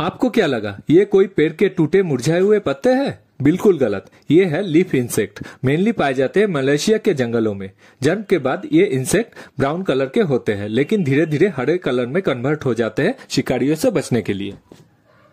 आपको क्या लगा ये कोई पेड़ के टूटे मुरझाए हुए पत्ते हैं बिल्कुल गलत ये है लीफ इंसेक्ट मेनली पाए जाते हैं मलेशिया के जंगलों में जन्म के बाद ये इंसेक्ट ब्राउन कलर के होते हैं लेकिन धीरे धीरे हरे कलर में कन्वर्ट हो जाते हैं शिकारियों से बचने के लिए